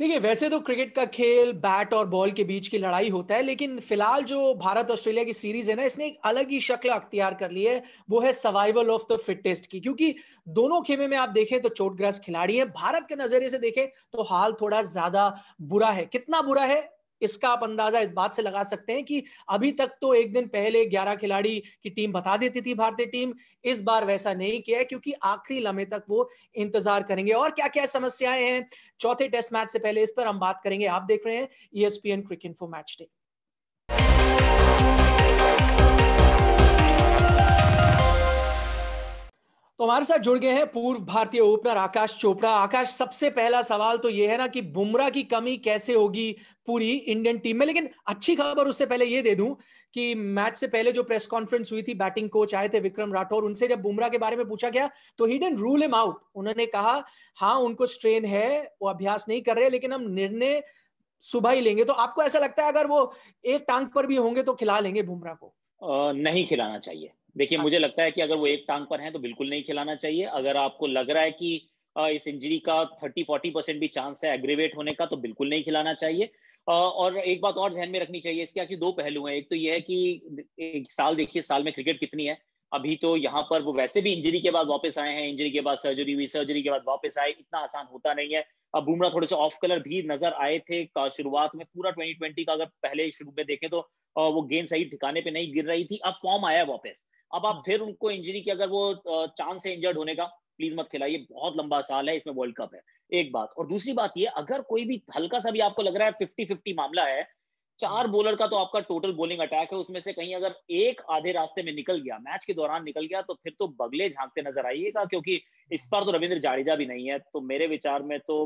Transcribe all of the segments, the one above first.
देखिए वैसे तो क्रिकेट का खेल बैट और बॉल के बीच की लड़ाई होता है लेकिन फिलहाल जो भारत ऑस्ट्रेलिया की सीरीज है ना इसने एक अलग ही शक्ल अख्तियार कर ली है वो है सर्वाइवल ऑफ द फिटेस्ट की क्योंकि दोनों खेमे में आप देखें तो चोटग्रस्त खिलाड़ी हैं भारत के नजरिए से देखें तो हाल थोड़ा ज्यादा बुरा है कितना बुरा है इसका आप अंदाजा इस बात से लगा सकते हैं कि अभी तक तो एक दिन पहले ग्यारह खिलाड़ी की टीम बता देती थी भारतीय टीम इस बार वैसा नहीं किया क्योंकि आखिरी लम्हे तक वो इंतजार करेंगे और क्या क्या समस्याएं हैं चौथे टेस्ट मैच से पहले इस पर हम बात करेंगे आप देख रहे हैं ESPN cricinfo match day तो हमारे साथ जुड़ गए हैं पूर्व भारतीय ओपनर आकाश चोपड़ा आकाश सबसे पहला सवाल तो यह है ना कि बुमराह की कमी कैसे होगी पूरी इंडियन टीम में लेकिन अच्छी खबर उससे पहले ये दे दूं कि मैच से पहले जो प्रेस कॉन्फ्रेंस हुई थी बैटिंग कोच आए थे विक्रम राठौर उनसे जब बुमराह के बारे में पूछा गया तो he didn't rule him out उन्होंने कहा हाँ उनको स्ट्रेन है वो अभ्यास नहीं कर रहे लेकिन हम निर्णय सुबह ही लेंगे तो आपको ऐसा लगता है अगर वो एक टांग पर भी होंगे तो खिला लेंगे बुमराह को नहीं खिलाना चाहिए देखिए हाँ। मुझे लगता है कि अगर वो एक टांग पर है तो बिल्कुल नहीं खिलाना चाहिए अगर आपको लग रहा है कि इस इंजरी का थर्टी फोर्टी परसेंट भी चांस है एग्रीवेट होने का तो बिल्कुल नहीं खिलाना चाहिए और एक बात और ध्यान में रखनी चाहिए इसके आखिर दो पहलू हैं एक तो यह है कि एक साल देखिए साल में क्रिकेट कितनी है अभी तो यहाँ पर वो वैसे भी इंजरी के बाद वापस आए हैं इंजरी के बाद सर्जरी हुई सर्जरी के बाद वापस आए इतना आसान होता नहीं है अब बुमरा थोड़े से ऑफ कलर भी नजर आए थे शुरुआत में पूरा ट्वेंटी का अगर पहले शुरू में देखें तो वो गेंद सही ठिकाने पे नहीं गिर रही थी अब फॉर्म आया वापस अब आप हाँ। फिर उनको इंजरी की अगर वो चांस है इंजर्ड होने का प्लीज मत खिलाइए बहुत लंबा साल है इसमें वर्ल्ड कप है एक बात और दूसरी बात ये अगर कोई भी हल्का सा भी आपको लग रहा है फिफ्टी फिफ्टी मामला है चार बॉलर हाँ। का तो आपका टोटल बॉलिंग अटैक है उसमें से कहीं अगर एक आधे रास्ते में निकल गया मैच के दौरान निकल गया तो फिर तो बगले झांकते नजर आइएगा क्योंकि इस बार तो रविंद्र जाडेजा भी नहीं है तो मेरे विचार में तो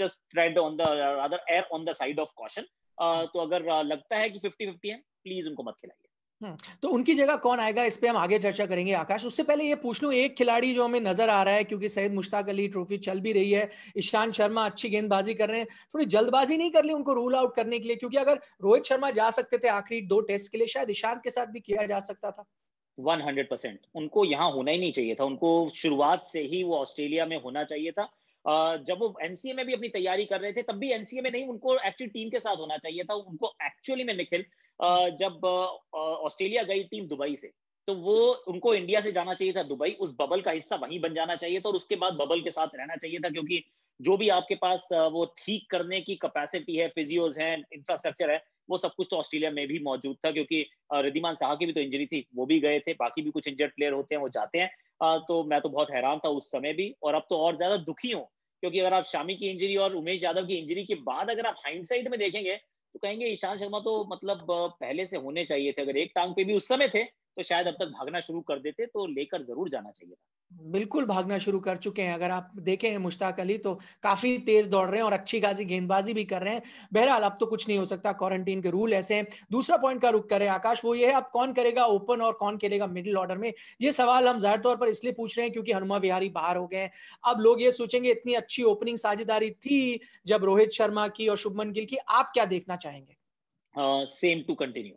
just tread on the other err on the side of caution तो अगर लगता है कि फिफ्टी फिफ्टी है प्लीज उनको मत खिलाइए हम्म। तो उनकी जगह कौन आएगा इस पर हम आगे चर्चा करेंगे आकाश उससे पहले ये पूछ लू एक खिलाड़ी जो हमें नजर आ रहा है क्योंकि सैयद मुश्ताक अली ट्रॉफी चल भी रही है ईशांत शर्मा अच्छी गेंदबाजी कर रहे हैं थोड़ी जल्दबाजी नहीं कर ली उनको रूल आउट करने के लिए क्योंकि अगर रोहित शर्मा जा सकते थे आखिरी दो टेस्ट के लिए शायद ईशांत के साथ भी किया जा सकता था 100% उनको यहाँ होना ही नहीं चाहिए था उनको शुरुआत से ही वो ऑस्ट्रेलिया में होना चाहिए था जब वो एनसीए में भी अपनी तैयारी कर रहे थे तब भी एनसीए में नहीं उनको एक्चुअली टीम के साथ होना चाहिए था उनको एक्चुअली में निखिल जब ऑस्ट्रेलिया गई टीम दुबई से तो वो उनको इंडिया से जाना चाहिए था दुबई उस बबल का हिस्सा वहीं बन जाना चाहिए था और उसके बाद बबल के साथ रहना चाहिए था क्योंकि जो भी आपके पास वो ठीक करने की कैपेसिटी है फिजियोज है इंफ्रास्ट्रक्चर है वो सब कुछ तो ऑस्ट्रेलिया में भी मौजूद था क्योंकि रिदिमान साहा की भी तो इंजरी थी वो भी गए थे बाकी भी कुछ इंजर्ड प्लेयर होते हैं वो जाते हैं तो मैं तो बहुत हैरान था उस समय भी और अब तो और ज्यादा दुखी हूँ क्योंकि अगर आप शामी की इंजरी और उमेश यादव की इंजरी के बाद अगर आप हाइंडसाइड में देखेंगे तो कहेंगे ईशांत शर्मा तो मतलब पहले से होने चाहिए थे अगर एक टांग पे भी उस समय थे तो शायद अब तक भागना शुरू कर देते तो लेकर जरूर जाना चाहिए था बिल्कुल भागना शुरू कर चुके हैं अगर आप देखे हैं मुश्ताक अली तो काफी तेज दौड़ रहे हैं और अच्छी खासी गेंदबाजी भी कर रहे हैं बहरहाल अब तो कुछ नहीं हो सकता क्वारंटीन के रूल ऐसे हैं दूसरा पॉइंट का रुख करें आकाश वो ये है अब कौन करेगा ओपन और कौन खेलेगा मिडिल ऑर्डर में ये सवाल हम जाहिर तौर पर इसलिए पूछ रहे हैं क्योंकि हनुमा विहारी बाहर हो गए हैं अब लोग ये सोचेंगे इतनी अच्छी ओपनिंग साझेदारी थी जब रोहित शर्मा की और शुभमन गिल की आप क्या देखना चाहेंगे सेम टू कंटिन्यू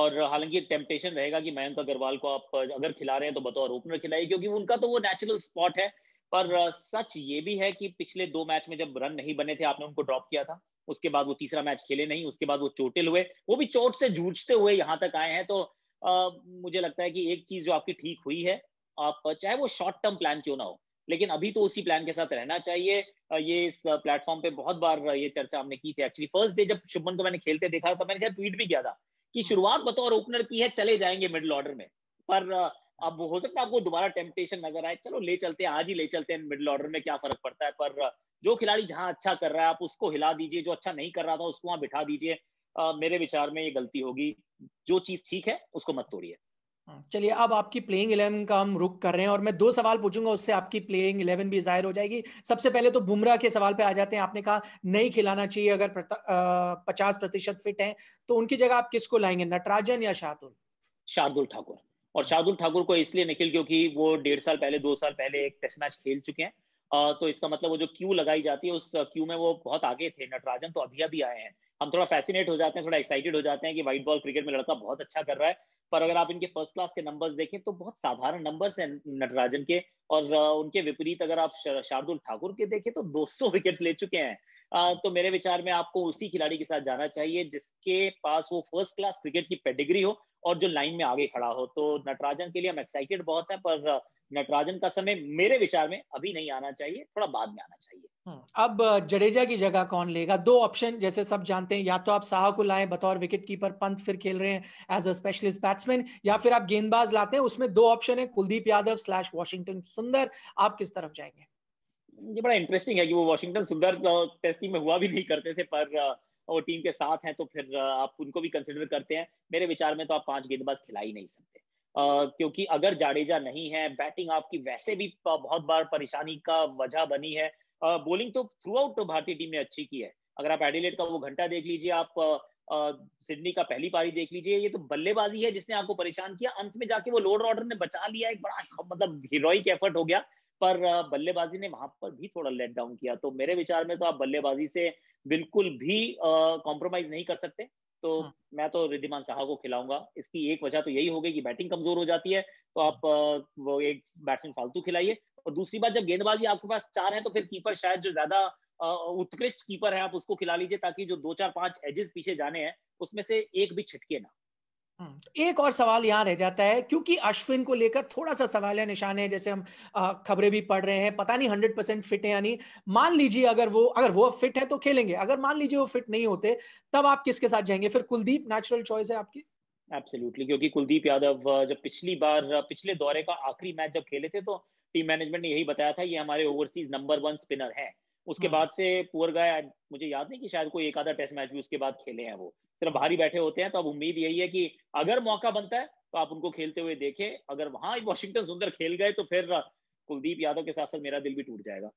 और हालांकि टेम्पटेशन रहेगा कि मयंक अग्रवाल को आप अगर खिला रहे हैं तो बतौर ओपनर खिलाइए क्योंकि उनका तो वो नेचुरल स्पॉट है पर सच ये भी है कि पिछले दो मैच में जब रन नहीं बने थे आपने उनको ड्रॉप किया था उसके बाद वो तीसरा मैच खेले नहीं उसके बाद वो चोटिल हुए वो भी चोट से जूझते हुए यहाँ तक आए हैं तो आ, मुझे लगता है कि एक चीज जो आपकी ठीक हुई है आप चाहे वो शॉर्ट टर्म प्लान क्यों ना हो लेकिन अभी तो उसी प्लान के साथ रहना चाहिए ये इस प्लेटफॉर्म पे बहुत बार ये चर्चा हमने की थी एक्चुअली फर्स्ट डे जब शुभमन को मैंने खेलते देखा तो मैंने शायद ट्वीट भी किया था की शुरुआत बतौर ओपनर की है चले जाएंगे मिडिल ऑर्डर में पर अब हो सकता है आपको दोबारा टेम्पटेशन नजर आए चलो ले चलते हैं आज ही ले चलते हैं मिडिल ऑर्डर में क्या फर्क पड़ता है पर जो खिलाड़ी जहां अच्छा कर रहा है आप उसको हिला दीजिए जो अच्छा नहीं कर रहा था उसको वहां बिठा दीजिए मेरे विचार में ये गलती होगी जो चीज ठीक है उसको मत तोड़िए हाँ, चलिए अब आपकी प्लेइंग इलेवन का हम रुक कर रहे हैं और मैं दो सवाल पूछूंगा उससे आपकी प्लेइंग इलेवन भी जाहिर हो जाएगी सबसे पहले तो बुमराह के सवाल पे आ जाते हैं आपने कहा नहीं खिलाना चाहिए अगर पचास प्रतिशत फिट हैं तो उनकी जगह आप किसको लाएंगे नटराजन या शार्दुल शार्दुल ठाकुर और शार्दुल ठाकुर को इसलिए निखिल क्योंकि वो डेढ़ साल पहले दो साल पहले एक टेस्ट मैच खेल चुके हैं तो इसका मतलब वो जो क्यू लगाई जाती है उस क्यू में वो बहुत आगे थे नटराजन तो अभी अभी आए हैं हम थोड़ा फैसिनेट हो जाते हैं थोड़ा एक्साइटेड हो जाते हैं कि व्हाइट बॉल क्रिकेट में लड़का बहुत अच्छा कर रहा है पर अगर आप इनके फर्स्ट क्लास के नंबर्स देखें तो बहुत साधारण नंबर्स हैं नटराजन के और उनके विपरीत अगर आप शार्दुल ठाकुर के देखें तो 200 विकेट्स ले चुके हैं तो मेरे विचार में आपको उसी खिलाड़ी के साथ जाना चाहिए जिसके पास वो फर्स्ट क्लास क्रिकेट की पेडिग्री हो और जो लाइन में आगे खड़ा हो तो नटराजन के लिए हम एक्साइटेड बहुत है पर नटराजन का समय मेरे विचार में अभी नहीं आना चाहिए थोड़ा बाद में आना चाहिए हम्म, अब जडेजा की जगह कौन लेगा दो ऑप्शन जैसे सब जानते हैं या तो आप साहा को लाएं बतौर विकेट कीपर पंत फिर खेल रहे हैं एज अ स्पेशलिस्ट बैट्समैन या फिर आप गेंदबाज लाते हैं उसमें दो ऑप्शन है कुलदीप यादव स्लैश वॉशिंगटन सुंदर आप किस तरफ जाएंगे ये बड़ा इंटरेस्टिंग है कि वो वॉशिंगटन सुंदर टेस्टिंग में हुआ भी नहीं करते थे पर वो टीम के साथ हैं तो फिर आप उनको भी कंसिडर करते हैं मेरे विचार में तो आप पांच गेंदबाज खिला ही नहीं सकते क्योंकि अगर जाडेजा नहीं है बैटिंग आपकी वैसे भी बहुत बार परेशानी का वजह बनी है बॉलिंग तो थ्रू आउट भारतीय टीम ने अच्छी की है अगर आप एडिलेट का वो घंटा देख लीजिए आप सिडनी का पहली पारी देख लीजिए ये तो बल्लेबाजी है जिसने आपको परेशान किया अंत में जाके वो लोअर ऑर्डर ने बचा लिया एक बड़ा मतलब हीरोइक एफर्ट हो गया पर बल्लेबाजी ने वहां पर भी थोड़ा लेट डाउन किया तो मेरे विचार में तो आप बल्लेबाजी से बिल्कुल भी कॉम्प्रोमाइज नहीं कर सकते तो हाँ. मैं तो रिद्धिमान साहा को खिलाऊंगा इसकी एक वजह तो यही होगी कि बैटिंग कमजोर हो जाती है तो हाँ। आप वो एक बैट्समैन फालतू खिलाइए और दूसरी बात जब गेंदबाजी आपके पास चार है तो फिर कीपर शायद जो ज्यादा उत्कृष्ट कीपर है आप उसको खिला लीजिए ताकि जो दो चार पांच एजेस पीछे जाने हैं उसमें से एक भी छिटके ना हम्म। एक और सवाल यहाँ रह जाता है क्योंकि अश्विन को लेकर थोड़ा सा सवाल या निशान है जैसे हम खबरें भी पढ़ रहे हैं पता नहीं हंड्रेड परसेंट फिट है यानी मान लीजिए अगर वो अगर वो फिट है तो खेलेंगे अगर मान लीजिए वो फिट नहीं होते तब आप किसके साथ जाएंगे फिर कुलदीप नेचुरल चॉइस है आपकी एब्सोल्युटली क्योंकि कुलदीप यादव जब पिछली बार पिछले दौरे का आखिरी मैच जब खेले थे तो टीम मैनेजमेंट ने यही बताया था ये हमारे ओवरसीज नंबर वन स्पिनर है उसके हम्म। बाद से पुअर गाय मुझे याद नहीं कि शायद कोई एक आधा टेस्ट मैच भी उसके बाद खेले हैं वो सिर्फ भारी हम्म। बैठे होते हैं तो अब उम्मीद यही है कि अगर मौका बनता है तो आप उनको खेलते हुए देखें अगर वहां वॉशिंगटन सुंदर खेल गए तो फिर कुलदीप यादव के साथ साथ मेरा दिल भी टूट जाएगा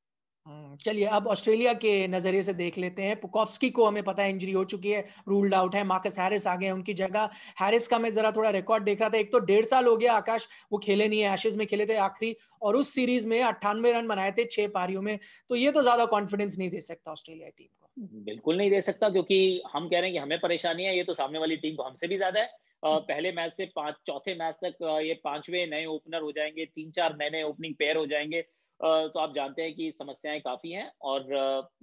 हम्म, चलिए अब ऑस्ट्रेलिया के नजरिए से देख लेते हैं पुकॉफ्सकी को हमें पता है इंजरी हो चुकी है रूल्ड आउट है मार्कस हैरिस आ गए उनकी जगह हैरिस का मैं जरा थोड़ा रिकॉर्ड देख रहा था एक तो डेढ़ साल हो गया आकाश वो खेले नहीं है एशेज में खेले थे आखिरी और उस सीरीज में अट्ठानवे रन बनाए थे छह पारियों में तो ये तो ज्यादा कॉन्फिडेंस नहीं दे सकता ऑस्ट्रेलिया टीम को बिल्कुल नहीं दे सकता क्योंकि हम कह रहे हैं कि हमें परेशानी है ये तो सामने वाली टीम को हमसे भी ज्यादा है हम्म। पहले मैच से पांच चौथे मैच तक ये पांचवे नए ओपनर हो जाएंगे तीन चार नए नए ओपनिंग पेयर हो जाएंगे तो आप जानते हैं कि समस्याएं काफी हैं और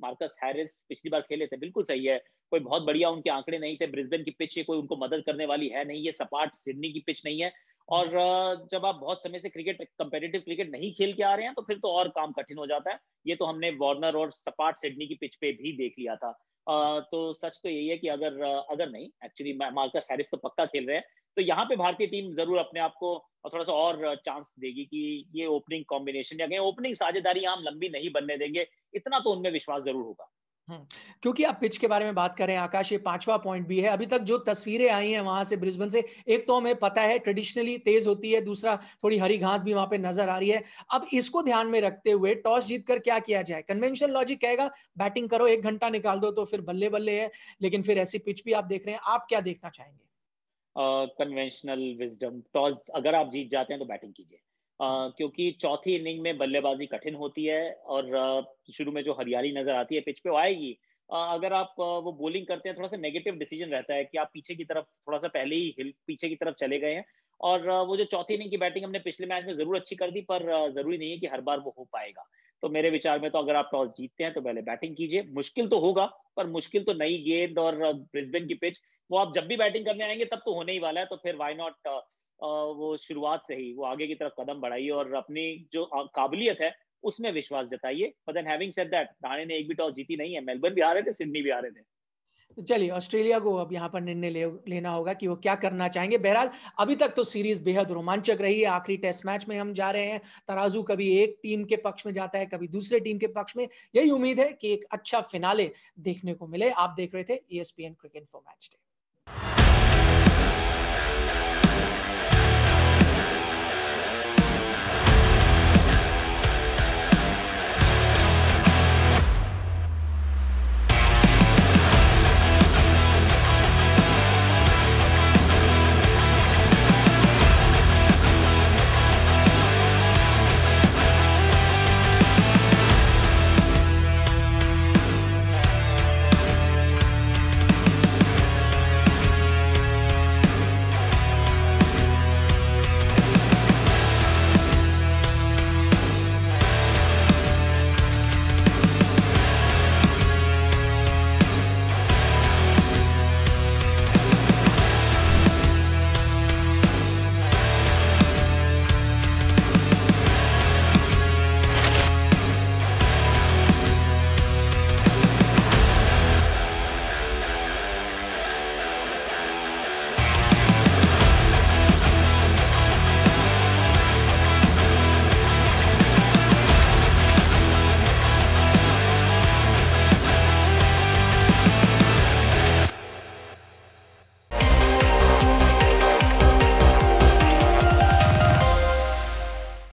मार्कस हैरिस पिछली बार खेले थे बिल्कुल सही है कोई बहुत बढ़िया उनके आंकड़े नहीं थे ब्रिस्बेन की पिच कोई उनको मदद करने वाली है नहीं ये सपाट सिडनी की पिच नहीं है और जब आप बहुत समय से क्रिकेट कंपेटेटिव क्रिकेट नहीं खेल के आ रहे हैं तो फिर तो और काम कठिन हो जाता है ये तो हमने वार्नर और सपाट सिडनी की पिच पे भी देख लिया था तो सच तो यही है कि अगर अगर नहीं एक्चुअली मार्कस हैरिस तो पक्का खेल रहे हैं तो यहाँ पे भारतीय टीम जरूर अपने आप को थोड़ा सा और चांस देगी कि ये ओपनिंग कॉम्बिनेशन या कहीं ओपनिंग साझेदारी आम हम लंबी नहीं बनने देंगे इतना तो उनमें विश्वास जरूर होगा हम्म। क्योंकि आप पिच के बारे में बात करें आकाश ये पांचवा पॉइंट भी है अभी तक जो तस्वीरें आई हैं वहां से ब्रिस्बेन से एक तो हमें पता है ट्रेडिशनली तेज होती है दूसरा थोड़ी हरी घास भी वहां पे नजर आ रही है अब इसको ध्यान में रखते हुए टॉस जीतकर क्या किया जाए कन्वेंशनल लॉजिक कहेगा बैटिंग करो एक घंटा निकाल दो तो फिर बल्ले बल्ले है लेकिन फिर ऐसी पिच भी आप देख रहे हैं आप क्या देखना चाहेंगे कन्वेंशनल विजडम टॉस अगर आप जीत जाते हैं तो बैटिंग कीजिए क्योंकि चौथी इनिंग में बल्लेबाजी कठिन होती है और शुरू में जो हरियाली नजर आती है पिच पे वो आएगी अगर आप वो बोलिंग करते हैं थोड़ा सा नेगेटिव डिसीजन रहता है कि आप पीछे की तरफ थोड़ा सा पहले ही हिल पीछे की तरफ चले गए हैं और वो जो चौथी इनिंग की बैटिंग हमने पिछले मैच में जरूर अच्छी कर दी पर जरूरी नहीं है कि हर बार वो हो पाएगा तो मेरे विचार में तो अगर आप टॉस जीतते हैं तो पहले बैटिंग कीजिए मुश्किल तो होगा पर मुश्किल तो नई गेंद और ब्रिस्बेन की पिच वो आप जब भी बैटिंग करने आएंगे तब तो होने ही वाला है तो फिर वाई नॉट वो शुरुआत से ही वो आगे की तरफ कदम बढ़ाइए और अपनी जो काबिलियत है उसमें विश्वास जताइए but having said that Thane ने एक भी टॉस जीती नहीं है मेलबर्न भी आ रहे थे सिडनी भी आ रहे थे तो चलिए ऑस्ट्रेलिया को अब यहाँ पर निर्णय ले, लेना होगा कि वो क्या करना चाहेंगे बहरहाल अभी तक तो सीरीज बेहद रोमांचक रही है आखिरी टेस्ट मैच में हम जा रहे हैं तराजू कभी एक टीम के पक्ष में जाता है कभी दूसरे टीम के पक्ष में यही उम्मीद है कि एक अच्छा फिनाले देखने को मिले आप देख रहे थे E cricket for match day